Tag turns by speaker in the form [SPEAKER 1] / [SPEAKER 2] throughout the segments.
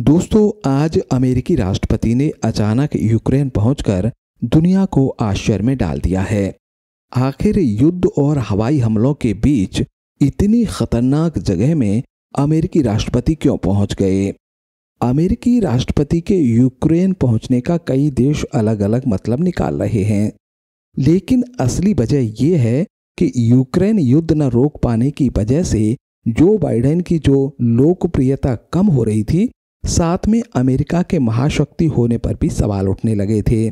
[SPEAKER 1] दोस्तों आज अमेरिकी राष्ट्रपति ने अचानक यूक्रेन पहुंचकर दुनिया को आश्चर्य में डाल दिया है आखिर युद्ध और हवाई हमलों के बीच इतनी खतरनाक जगह में अमेरिकी राष्ट्रपति क्यों पहुंच गए अमेरिकी राष्ट्रपति के यूक्रेन पहुंचने का कई देश अलग अलग मतलब निकाल रहे हैं लेकिन असली वजह यह है कि यूक्रेन युद्ध न रोक पाने की वजह से जो बाइडेन की जो लोकप्रियता कम हो रही थी साथ में अमेरिका के महाशक्ति होने पर भी सवाल उठने लगे थे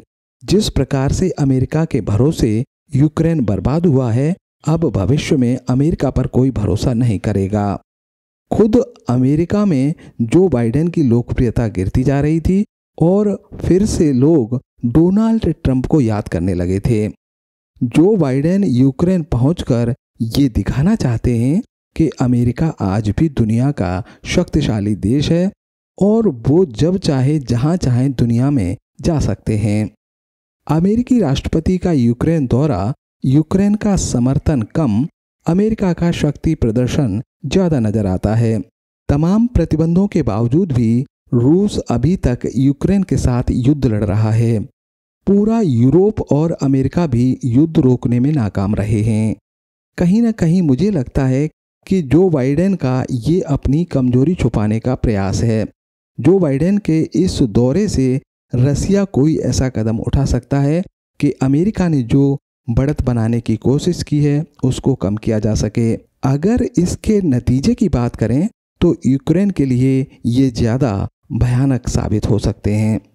[SPEAKER 1] जिस प्रकार से अमेरिका के भरोसे यूक्रेन बर्बाद हुआ है अब भविष्य में अमेरिका पर कोई भरोसा नहीं करेगा खुद अमेरिका में जो बाइडेन की लोकप्रियता गिरती जा रही थी और फिर से लोग डोनाल्ड ट्रंप को याद करने लगे थे जो बाइडेन यूक्रेन पहुंचकर ये दिखाना चाहते हैं कि अमेरिका आज भी दुनिया का शक्तिशाली देश है और वो जब चाहे जहां चाहे दुनिया में जा सकते हैं अमेरिकी राष्ट्रपति का यूक्रेन दौरा यूक्रेन का समर्थन कम अमेरिका का शक्ति प्रदर्शन ज्यादा नजर आता है तमाम प्रतिबंधों के बावजूद भी रूस अभी तक यूक्रेन के साथ युद्ध लड़ रहा है पूरा यूरोप और अमेरिका भी युद्ध रोकने में नाकाम रहे हैं कहीं ना कहीं मुझे लगता है कि जो बाइडेन का ये अपनी कमजोरी छुपाने का प्रयास है जो बाइडेन के इस दौरे से रसिया कोई ऐसा कदम उठा सकता है कि अमेरिका ने जो बढ़त बनाने की कोशिश की है उसको कम किया जा सके अगर इसके नतीजे की बात करें तो यूक्रेन के लिए ये ज़्यादा भयानक साबित हो सकते हैं